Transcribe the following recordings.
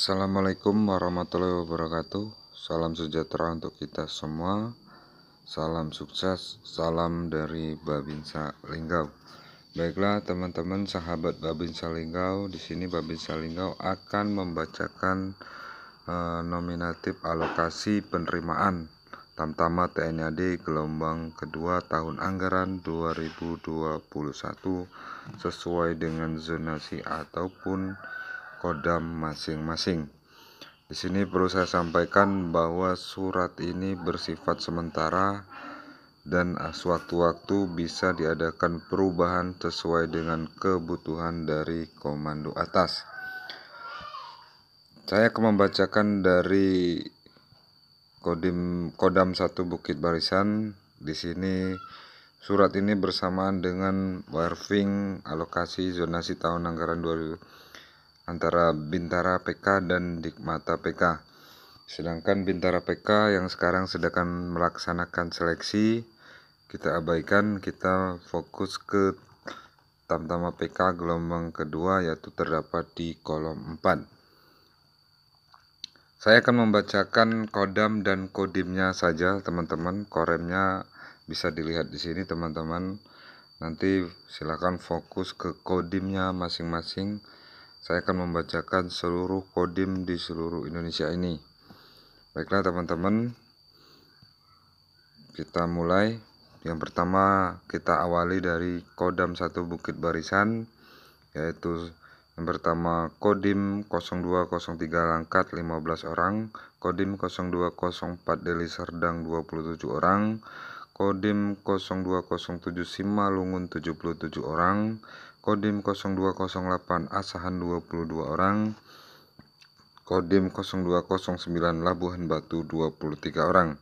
Assalamualaikum warahmatullahi wabarakatuh. Salam sejahtera untuk kita semua. Salam sukses, salam dari Babinsa Linggau. Baiklah teman-teman sahabat Babinsa Linggau, di sini Babinsa Linggau akan membacakan eh, nominatif alokasi penerimaan Tamtama TNI AD gelombang kedua tahun anggaran 2021 sesuai dengan zonasi ataupun kodam masing-masing. Di sini perlu saya sampaikan bahwa surat ini bersifat sementara dan suatu waktu bisa diadakan perubahan sesuai dengan kebutuhan dari komando atas. Saya akan membacakan dari Kodim Kodam 1 Bukit Barisan. Di sini surat ini bersamaan dengan warfing alokasi zonasi tahun anggaran 2020 antara Bintara PK dan Dikmata PK. Sedangkan Bintara PK yang sekarang sedang melaksanakan seleksi, kita abaikan, kita fokus ke Tamtama PK gelombang kedua yaitu terdapat di kolom 4. Saya akan membacakan kodam dan kodimnya saja teman-teman, koremnya bisa dilihat di sini teman-teman. Nanti silakan fokus ke kodimnya masing-masing. Saya akan membacakan seluruh kodim di seluruh Indonesia ini. Baiklah teman-teman, kita mulai. Yang pertama kita awali dari Kodam 1 Bukit Barisan, yaitu yang pertama Kodim 0203 Langkat 15 orang, Kodim 0204 Deli Serdang 27 orang, Kodim 0207 Simalungun 77 orang, Kodim 0208 Asahan 22 orang Kodim 0209 Labuhan Batu 23 orang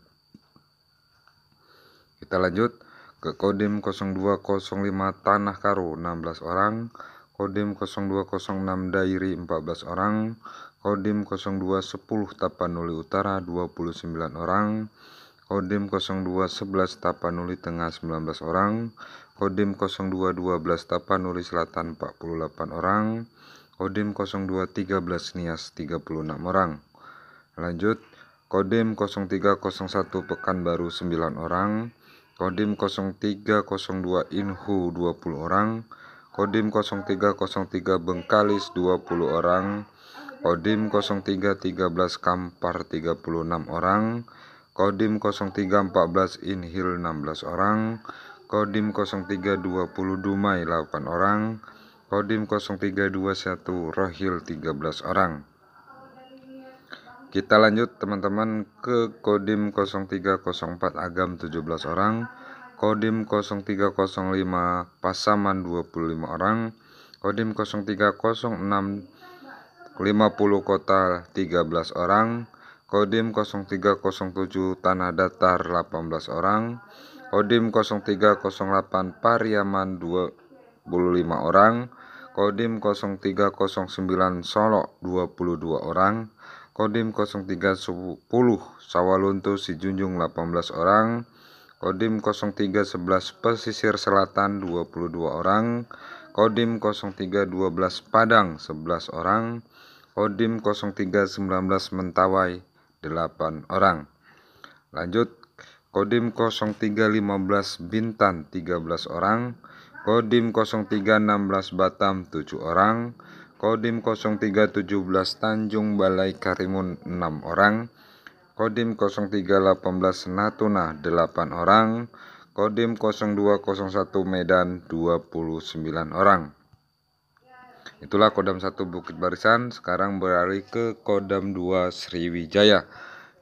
Kita lanjut ke Kodim 0205 Tanah Karo 16 orang Kodim 0206 Dairi 14 orang Kodim 0210 Tapanuli Utara 29 orang Kodim 02 11 Tapanuli Tengah 19 orang, Kodim 02 12 Tapanuli Selatan 48 orang, Kodim 02 13 Nias 36 orang. Lanjut, Kodim 0301 Pekanbaru 9 orang, Kodim 0302 Inhu 20 orang, Kodim 0303 Bengkalis 20 orang, Kodim 0313 Kampar 36 orang, Kodim 0314 Inhil 16 orang, Kodim 0320 Dumai 8 orang, Kodim 0321 Rohil 13 orang. Kita lanjut teman-teman ke Kodim 0304 Agam 17 orang, Kodim 0305 Pasaman 25 orang, Kodim 0306 50 Kota 13 orang, Kodim 0307 Tanah Datar 18 orang, Kodim 0308 Pariaman 25 orang, Kodim 0309 Solo 22 orang, Kodim 0310 Sawalunto Sijunjung 18 orang, Kodim 0311 Pesisir Selatan 22 orang, Kodim 0312 Padang 11 orang, Kodim 0319 Mentawai 8 orang. Lanjut Kodim 0315 Bintan 13 orang, Kodim 0316 Batam 7 orang, Kodim 0317 Tanjung Balai Karimun 6 orang, Kodim 0318 Natuna 8 orang, Kodim 0201 Medan 29 orang. Itulah Kodam 1 Bukit Barisan, sekarang beralih ke Kodam 2 Sriwijaya.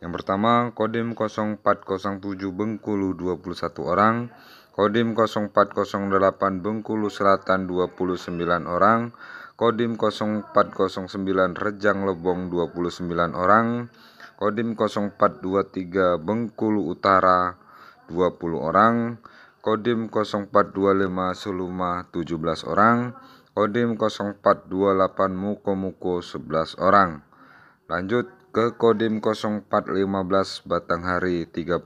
Yang pertama, Kodim 0407 Bengkulu 21 orang, Kodim 0408 Bengkulu Selatan 29 orang, Kodim 0409 Rejang Lebong 29 orang, Kodim 0423 Bengkulu Utara 20 orang, Kodim 0425 Suluma 17 orang, Kodim 0428 Muko-Muko 11 orang. Lanjut ke Kodim 0415 Batanghari 36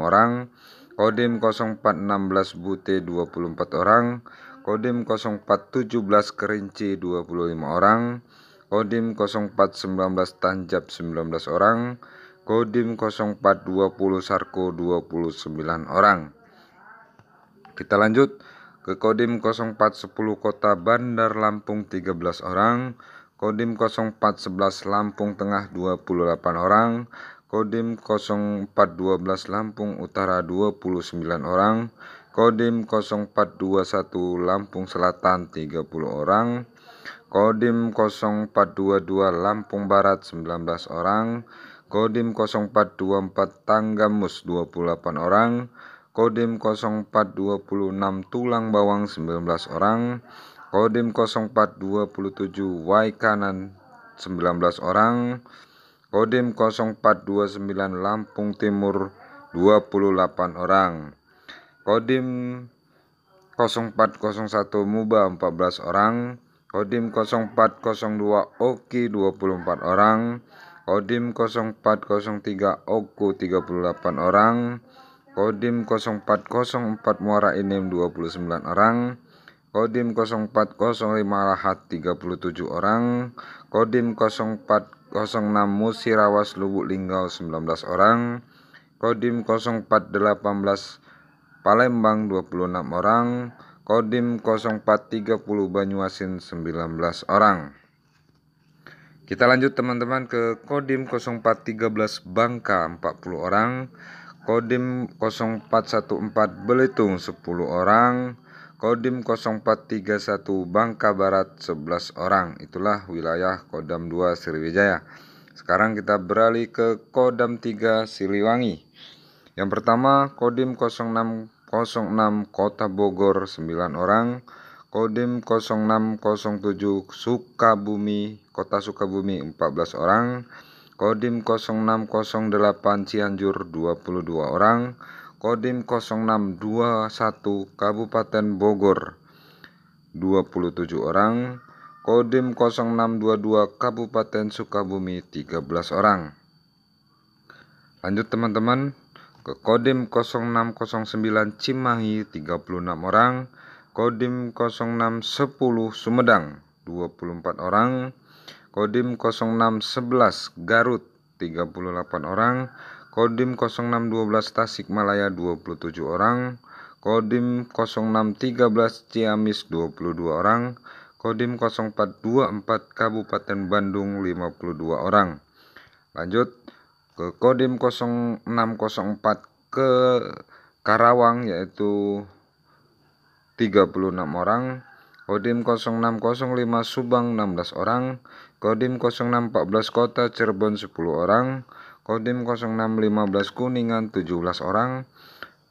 orang. Kodim 0416 Bute 24 orang. Kodim 0417 Kerinci 25 orang. Kodim 0419 Tanjab 19 orang. Kodim 0420 Sarko 29 orang. Kita lanjut ke Kodim 0410 Kota Bandar Lampung 13 orang, Kodim 0411 Lampung Tengah 28 orang, Kodim 0412 Lampung Utara 29 orang, Kodim 0421 Lampung Selatan 30 orang, Kodim 0422 Lampung Barat 19 orang, Kodim 0424 Tanggamus 28 orang, Kodim 0426 Tulang Bawang 19 orang, Kodim 0427 waikanan Kanan 19 orang, Kodim 0429 Lampung Timur 28 orang, Kodim 0401 Muba 14 orang, Kodim 0402 Oki 24 orang, Kodim 0403 Oku 38 orang, Kodim 0404 Muara Inim 29 orang, Kodim 0405 Lahat 37 orang, Kodim 0406 Musirawas Lubuk Linggau 19 orang, Kodim 0418 Palembang 26 orang, Kodim 0430 Banyuasin 19 orang. Kita lanjut teman-teman ke Kodim 0413 Bangka 40 orang, Kodim 0414 Belitung 10 orang, Kodim 0431 Bangka Barat 11 orang. Itulah wilayah Kodam 2 Sriwijaya. Sekarang kita beralih ke Kodam 3 Siliwangi. Yang pertama, Kodim 0606 Kota Bogor 9 orang, Kodim 0607 Sukabumi, Kota Sukabumi 14 orang, Kodim 0608 Cianjur 22 orang, Kodim 0621 Kabupaten Bogor 27 orang, Kodim 0622 Kabupaten Sukabumi 13 orang. Lanjut teman-teman ke Kodim 0609 Cimahi 36 orang, Kodim 0610 Sumedang 24 orang, Kodim 0611 Garut 38 orang, Kodim 0612 Tasikmalaya 27 orang, Kodim 0613 Ciamis 22 orang, Kodim 0424 Kabupaten Bandung 52 orang. Lanjut ke Kodim 0604 ke Karawang yaitu 36 orang, Kodim 0605 Subang 16 orang, Kodim 0614 Kota Cirebon 10 orang, Kodim 0615 Kuningan 17 orang,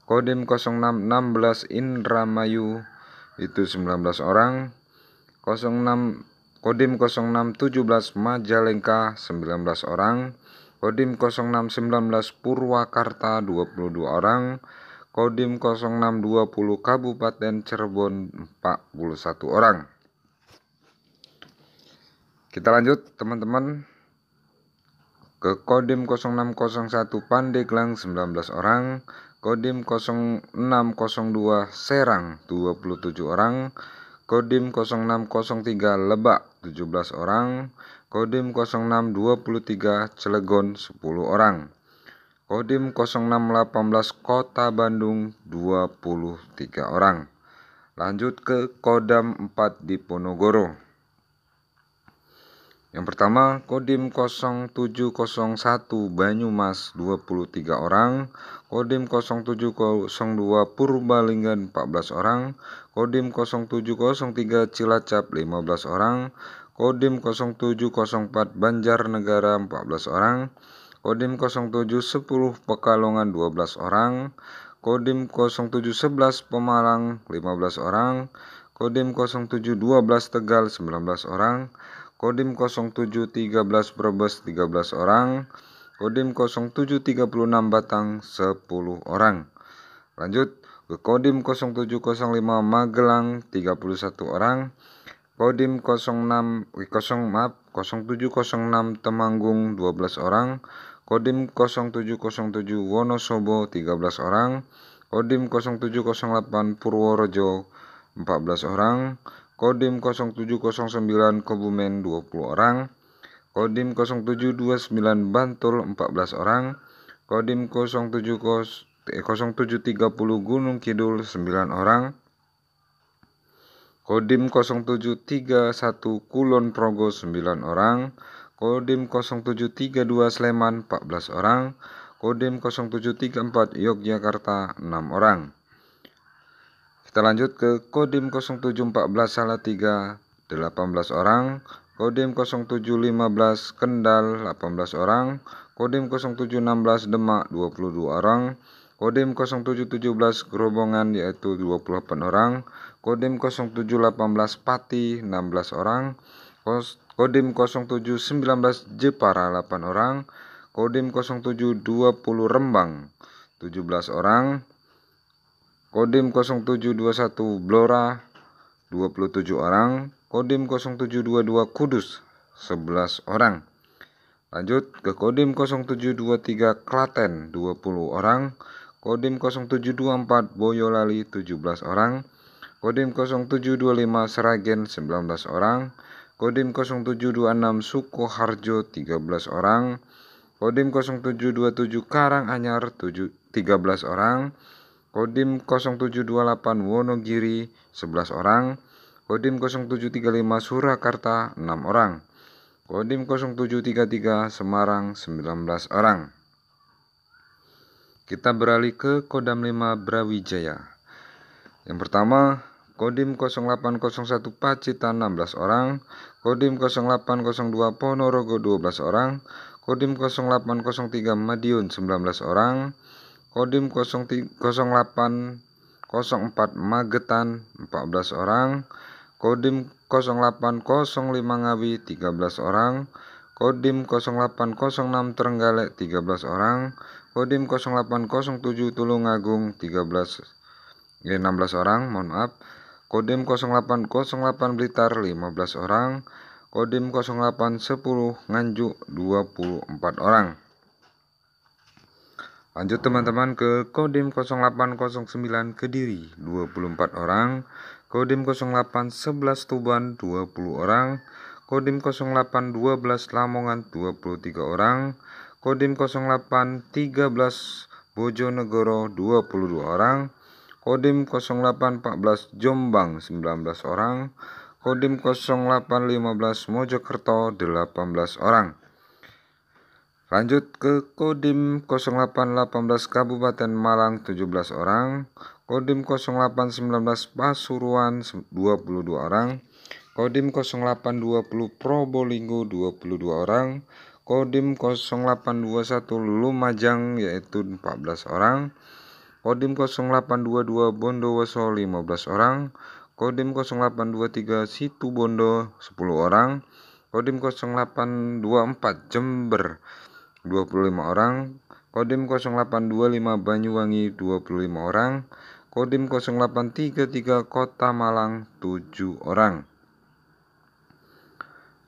Kodim 0616 Indramayu itu 19 orang, 06 Kodim 0617 Majalengka 19 orang, Kodim 0619 Purwakarta 22 orang, Kodim 0620 Kabupaten Cirebon 41 orang. Kita lanjut teman-teman ke Kodim 0601 Pandeglang 19 orang, Kodim 0602 Serang 27 orang, Kodim 0603 Lebak 17 orang, Kodim 0623 Cilegon 10 orang. Kodim 0618 Kota Bandung 23 orang. Lanjut ke Kodam 4 Diponegoro. Yang pertama, Kodim 0701 Banyumas 23 orang, Kodim 0702 Purbalingga 14 orang, Kodim 0703 Cilacap 15 orang, Kodim 0704 Banjarnegara 14 orang, Kodim 0710 Pekalongan 12 orang, Kodim 0711 Pemalang 15 orang, Kodim 0712 Tegal 19 orang, Kodim 0713 Brebes 13 orang, Kodim 0736 Batang 10 orang. Lanjut ke Kodim 0705 Magelang 31 orang, Kodim 06 0 eh, maaf 0706 Temanggung 12 orang, Kodim 0707 Wonosobo 13 orang, Kodim 0708 Purworejo 14 orang, Kodim 0709 Kebumen 20 orang, Kodim 0729 Bantul 14 orang, Kodim 0730 0730 eh, Gunung Kidul 9 orang, Kodim 0731 Kulon Progo 9 orang, Kodim 0732 Sleman 14 orang, Kodim 0734 Yogyakarta 6 orang. Kita lanjut ke Kodim 0714 Salatiga 18 orang, Kodim 0715 Kendal 18 orang, Kodim 0716 Demak 22 orang, Kodim 0717 Gerobongan yaitu 28 orang, Kodim 0718 Pati 16 orang, Kodim 0719 Jepara 8 orang, Kodim 0720 Rembang 17 orang, Kodim 0721 Blora 27 orang, Kodim 0722 Kudus 11 orang. Lanjut ke Kodim 0723 Klaten 20 orang, Kodim 0724 Boyolali 17 orang, Kodim 0725 Seragen 19 orang, Kodim 0726 Sukoharjo 13 orang, Kodim 0727 Karanganyar 13 orang, Kodim 0728 Wonogiri 11 orang, Kodim 0735 Surakarta 6 orang, Kodim 0733 Semarang 19 orang. Kita beralih ke Kodam 5 Brawijaya. Yang pertama, Kodim 0801 Pacitan 16 orang, Kodim 0802 Ponorogo 12 orang, Kodim 0803 Madiun 19 orang, Kodim 0804 Magetan 14 orang, Kodim 0805 Ngawi 13 orang, Kodim 0806 Trenggalek 13 orang, Kodim 0807 Tulungagung 13 16 eh, orang, mohon maaf. Kodim 0808 Blitar 15 orang, Kodim 0810 Nganjuk 24 orang. Lanjut teman-teman ke Kodim 0809 Kediri 24 orang, Kodim 0811 Tuban 20 orang, Kodim 0812 Lamongan 23 orang, Kodim 0813 Bojonegoro 22 orang, Kodim 0814 Jombang 19 orang, Kodim 0815 Mojokerto 18 orang. Lanjut ke Kodim 0818 Kabupaten Malang 17 orang, Kodim 0819 Pasuruan 22 orang, Kodim 0820 Probolinggo 22 orang, Kodim 0821 Lumajang yaitu 14 orang, Kodim 0822 Bondowoso 15 orang, Kodim 0823 Situbondo 10 orang, Kodim 0824 Jember 25 orang, Kodim 0825 Banyuwangi 25 orang, Kodim 0833 Kota Malang 7 orang.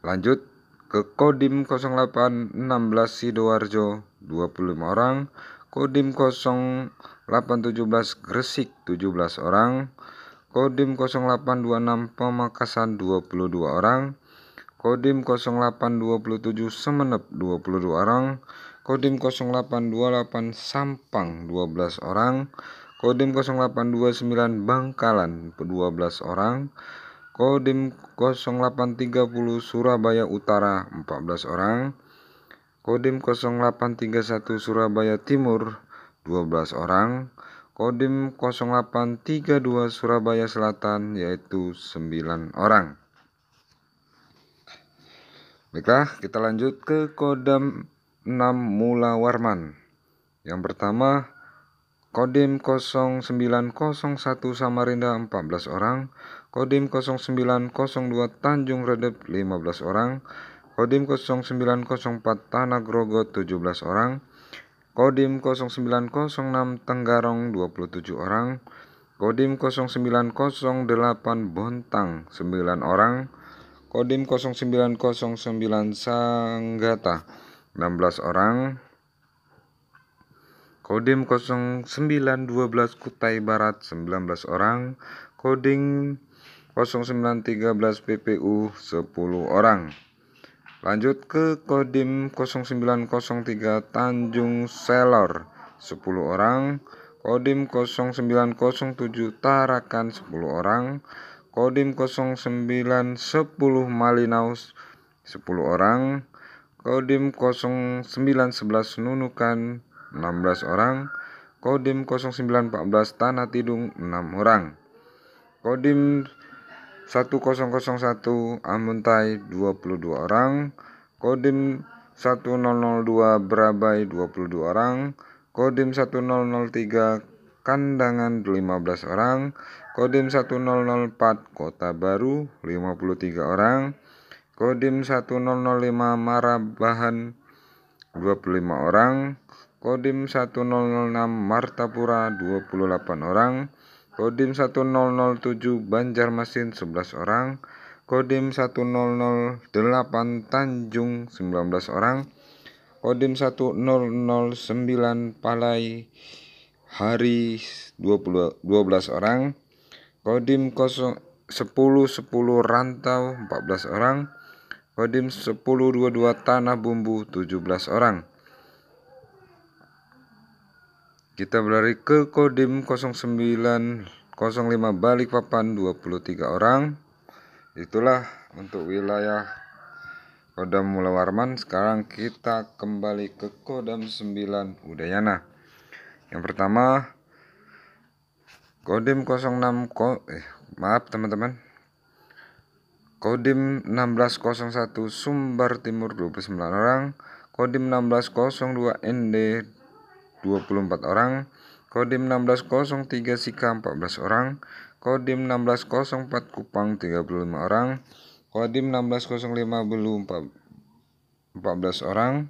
Lanjut ke Kodim 0816 Sidoarjo 25 orang, Kodim 0817 Gresik 17 orang, Kodim 0826 Pamekasan 22 orang, Kodim 0827 Semenep 22 orang, Kodim 0828 Sampang 12 orang, Kodim 0829 Bangkalan 12 orang, Kodim 0830 Surabaya Utara 14 orang, Kodim 0831 Surabaya Timur 12 orang, Kodim 0832 Surabaya Selatan yaitu 9 orang. Baiklah, kita lanjut ke kodam 6 Mula Warman. Yang pertama, Kodim 0901 Samarinda 14 orang, Kodim 0902 Tanjung Redep 15 orang, Kodim 0904 Tanah Grogot 17 orang, Kodim 0906 Tenggarong 27 orang, Kodim 0908 Bontang 9 orang, Kodim 0909 Sanggata 16 orang Kodim 0912 Kutai Barat 19 orang Kodim 0913 PPU 10 orang Lanjut ke Kodim 0903 Tanjung Selor 10 orang Kodim 0907 Tarakan 10 orang Kodim 0910 Malinaus 10 orang Kodim 0911 Nunukan 16 orang Kodim 0914 Tanah Tidung 6 orang Kodim 1001 Amuntai 22 orang Kodim 1002 Berabai 22 orang Kodim 1003 Kandangan 15 orang, Kodim 1004 Kota Baru 53 orang, Kodim 1005 Marabahan 25 orang, Kodim 1006 Martapura 28 orang, Kodim 1007 Banjarmasin 11 orang, Kodim 1008 Tanjung 19 orang, Kodim 1009 Palai Hari 20, 12 orang Kodim 10 10 Rantau 14 orang Kodim 10 22 Tanah Bumbu 17 orang Kita berlari ke Kodim 09 05 Balikpapan 23 orang Itulah untuk wilayah Kodam Mulawarman. Sekarang kita kembali ke Kodam 9 Udayana. Yang pertama Kodim 06 ko, eh, maaf teman-teman. Kodim 1601 Sumbar Timur 29 orang, Kodim 1602 ND 24 orang, Kodim 1603 Sika 14 orang, Kodim 1604 Kupang 35 orang, Kodim 1605 Belu 14 orang,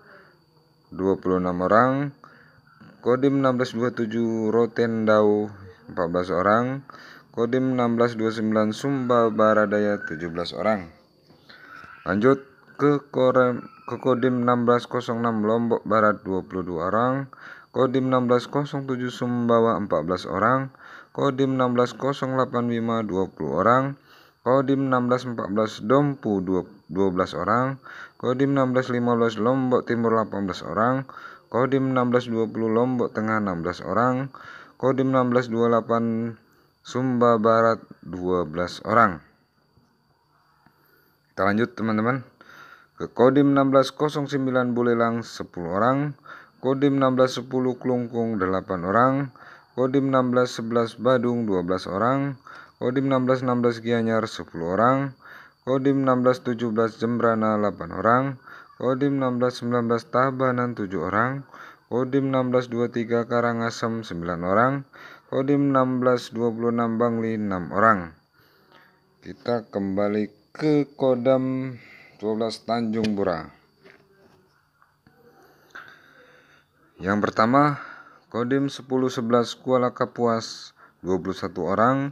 26 orang Kodim 1627 Rotendau 14 orang Kodim 1629 Sumba Baradaya 17 orang Lanjut ke, Korem, ke Kodim 1606 Lombok Barat 22 orang Kodim 1607 Sumbawa 14 orang Kodim 1608 Wima 20 orang Kodim 1614 Dompu 12 orang, Kodim 1615 Lombok Timur 18 orang, Kodim 1620 Lombok Tengah 16 orang, Kodim 1628 Sumba Barat 12 orang. Kita lanjut teman-teman. Ke Kodim 1609 Bulelang 10 orang, Kodim 1610 Klungkung 8 orang, Kodim 1611 Badung 12 orang, Kodim 1616 Gianyar 10 orang, Kodim 1617 Jembrana 8 orang, Kodim 1619 Tabanan 7 orang, Kodim 1623 Karangasem 9 orang, Kodim 1626 Bangli 6 orang. Kita kembali ke Kodam 12 Tanjung Bura. Yang pertama, Kodim 1011 Kuala Kapuas 21 orang,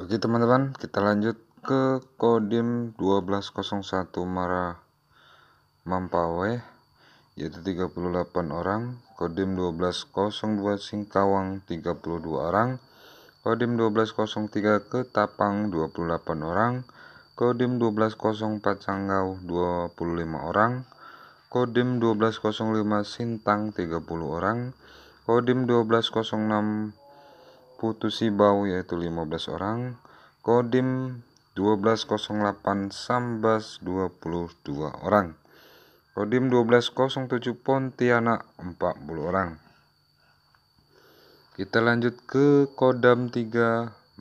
Oke teman-teman, kita lanjut ke kodim 1201 Mara Mampawe yaitu 38 orang, kodim 1202 Singkawang 32 orang, kodim 1203 Ketapang 28 orang, kodim 1204 Sanggau 25 orang, kodim 1205 Sintang 30 orang, kodim 1206 Putusibau yaitu 15 orang, Kodim 1208 Sambas 22 orang. Kodim 1207 Pontianak 40 orang. Kita lanjut ke Kodam 3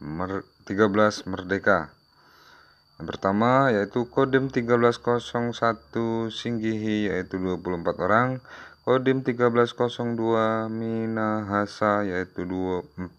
Mer 13 Merdeka. Yang pertama yaitu Kodim 1301 Singgihi yaitu 24 orang, Kodim 1302 Minahasa yaitu 24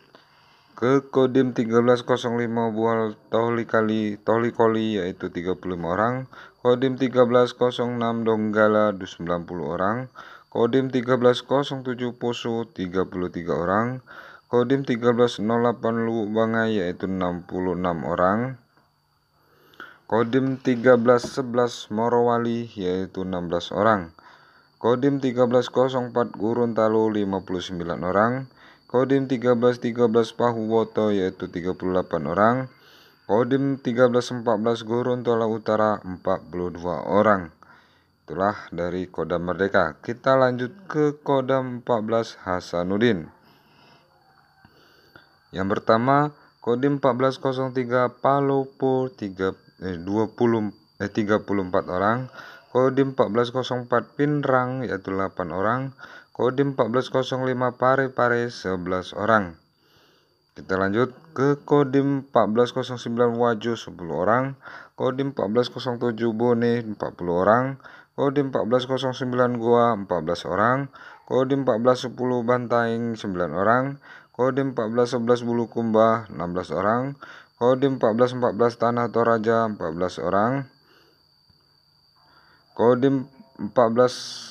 ke Kodim 1305 Buah Kali, Toli Koli yaitu 35 orang, Kodim 1306 Donggala 90 orang, Kodim 1307 Poso 33 orang, Kodim 1308 Bangai, yaitu 66 orang, Kodim 1311 Morowali yaitu 16 orang, Kodim 1304 Guruntalo, 59 orang, Kodim 1313 Pahuwoto yaitu 38 orang. Kodim 1314 Gorontalo Utara 42 orang. Itulah dari Kodam Merdeka. Kita lanjut ke Kodam 14 Hasanuddin. Yang pertama, Kodim 1403 Palopo 3 eh, 20 eh 34 orang. Kodim 1404 Pinrang yaitu 8 orang. Kodim 1405 Pare-Pare 11 orang. Kita lanjut ke Kodim 1409 Wajo 10 orang, Kodim 1407 Bone 40 orang, Kodim 1409 Goa 14 orang, Kodim 1410 Bantaing 9 orang, Kodim 1411 Bulukumba 16 orang, Kodim 1414 Tanah Toraja 14 orang, Kodim 14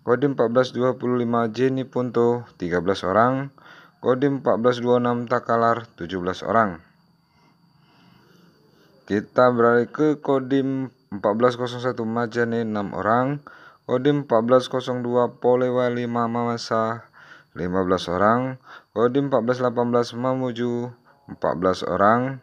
Kodim 1425 Jeni Punto 13 orang, Kodim 1426 Takalar 17 orang. Kita beralih ke Kodim 1401 Majene 6 orang, Kodim 1402 Polewali Mamasa 15 orang, Kodim 1418 Mamuju 14 orang,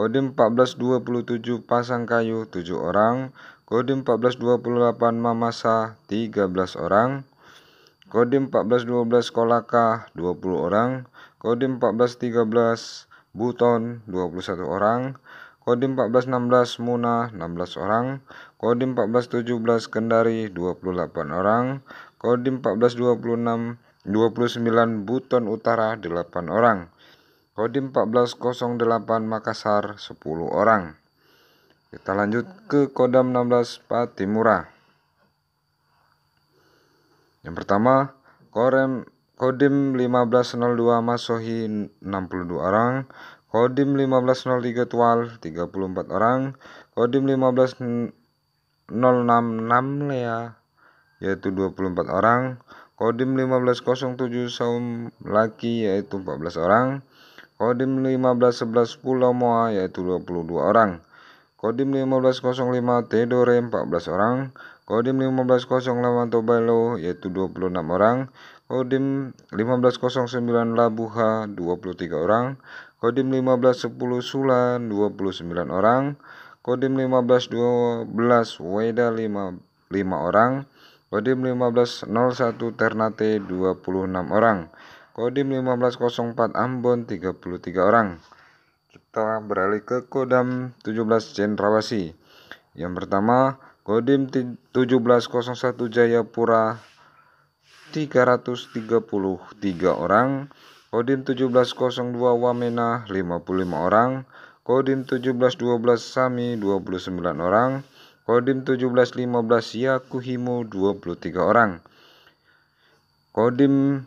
Kodim 1427 pasang kayu 7 orang, Kodim 1428 mamasa 13 orang, Kodim 1412 kolaka 20 orang, Kodim 1413 buton 21 orang, Kodim 1416 muna 16 orang, Kodim 1417 kendari 28 orang, Kodim 1426 29 buton utara 8 orang. Kodim 1408 Makassar 10 orang. Kita lanjut ke Kodam 16 Patimura. Yang pertama, Korem Kodim 1502 Masohi 62 orang, Kodim 1503 Tual 34 orang, Kodim 1506 Namlea yaitu 24 orang, Kodim 1507 Saum Laki yaitu 14 orang, Kodim 1511 Pulau Moa yaitu 22 orang. Kodim 1505 Tedore 14 orang, Kodim 1508 Tobelo yaitu 26 orang, Kodim 1509 Labuha 23 orang, Kodim 1510 Sula 29 orang, Kodim 1512 Weda 5, 5 orang, Kodim 1501 Ternate 26 orang. Kodim 1504 Ambon 33 orang. Kita beralih ke Kodam 17 Cendrawasi. Yang pertama, Kodim 1701 Jayapura 333 orang. Kodim 1702 Wamena 55 orang. Kodim 1712 Sami 29 orang, Kodim 1715 Yakuhimo 23 orang. Kodim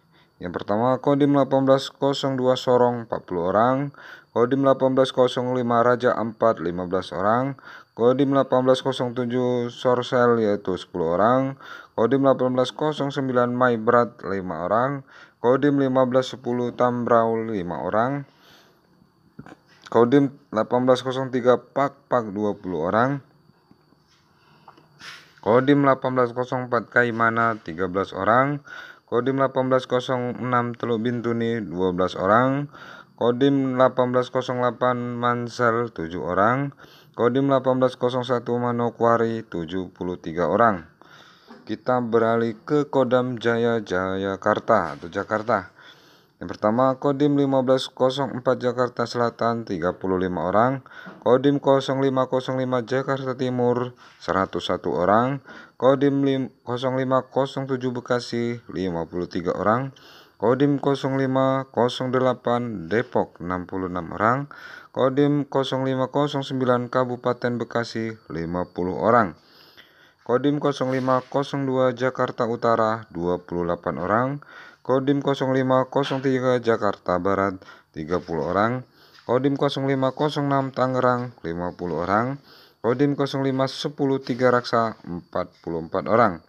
Yang pertama Kodim 1802 Sorong 40 orang, Kodim 1805 Raja 4 15 orang, Kodim 1807 Sorsel yaitu 10 orang, Kodim 1809 Mai 5 orang, Kodim 1510 Tambrau 5 orang, Kodim 1803 Pak Pak 20 orang, Kodim 1804 Kaimana 13 orang, Kodim 1806 Teluk Bintuni 12 orang, Kodim 1808 Mansel 7 orang, Kodim 1801 Manokwari 73 orang. Kita beralih ke Kodam Jaya Jayakarta atau Jakarta. Yang pertama, Kodim 1504 Jakarta Selatan 35 orang, Kodim 0505 Jakarta Timur 101 orang, Kodim 0507 Bekasi 53 orang, Kodim 0508 Depok 66 orang, Kodim 0509 Kabupaten Bekasi 50 orang. Kodim 0502 Jakarta Utara 28 orang, Kodim 0503 Jakarta Barat 30 orang, Kodim 0506 Tangerang 50 orang, Kodim 0510 Raksa 44 orang.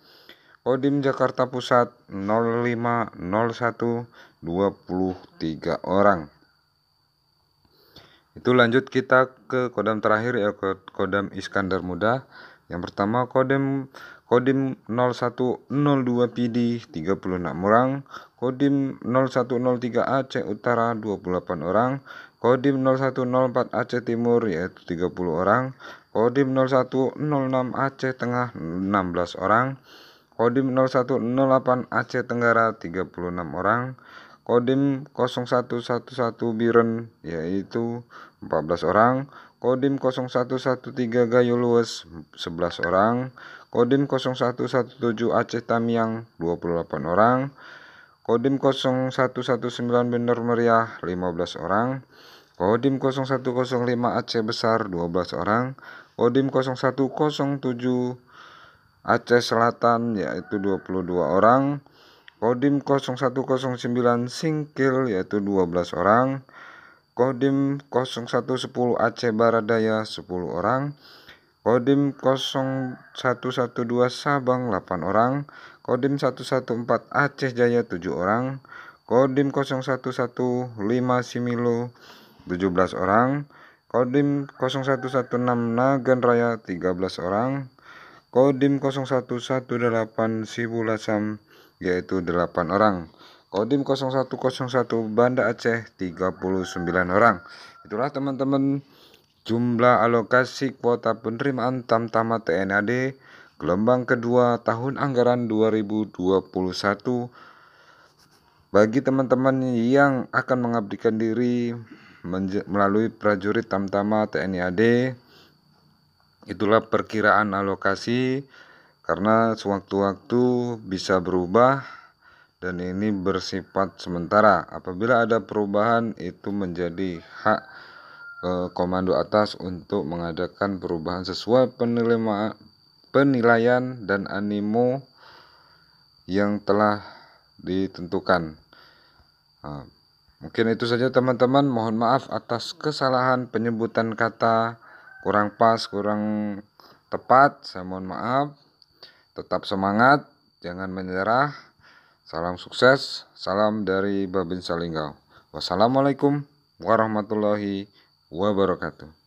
Kodim Jakarta Pusat 0501 23 orang. Itu lanjut kita ke kodam terakhir ya kodam Iskandar Muda yang pertama kodim kodim 0102 PD 36 orang, kodim 0103 Aceh Utara 28 orang, kodim 0104 Aceh Timur yaitu 30 orang, kodim 0106 Aceh Tengah 16 orang, kodim 0108 Aceh Tenggara 36 orang, kodim 0111 Biren yaitu 14 orang, Kodim 0113 Gayo Lues 11 orang, Kodim 0117 Aceh Tamiang 28 orang, Kodim 0119 Bener Meriah 15 orang, Kodim 0105 Aceh Besar 12 orang, Kodim 0107 Aceh Selatan yaitu 22 orang, Kodim 0109 Singkil yaitu 12 orang, Kodim 0110 Aceh Baradaya 10 orang, Kodim 0112 Sabang 8 orang, Kodim 114 Aceh Jaya 7 orang, Kodim 0115 Similo 17 orang, Kodim 0116 Nagan Raya 13 orang, Kodim 0118 Sibulasam yaitu 8 orang. Kodim 0101 Banda Aceh 39 orang. Itulah teman-teman jumlah alokasi kuota penerimaan Tamtama TNAD gelombang kedua tahun anggaran 2021 bagi teman-teman yang akan mengabdikan diri melalui prajurit Tamtama TNI AD itulah perkiraan alokasi karena sewaktu-waktu bisa berubah dan ini bersifat sementara. Apabila ada perubahan itu menjadi hak eh, komando atas untuk mengadakan perubahan sesuai penilaian dan animo yang telah ditentukan. Ah, mungkin itu saja teman-teman. Mohon maaf atas kesalahan penyebutan kata kurang pas, kurang tepat. Saya mohon maaf. Tetap semangat, jangan menyerah Salam sukses, salam dari Babinsa Linggau. Wassalamualaikum warahmatullahi wabarakatuh.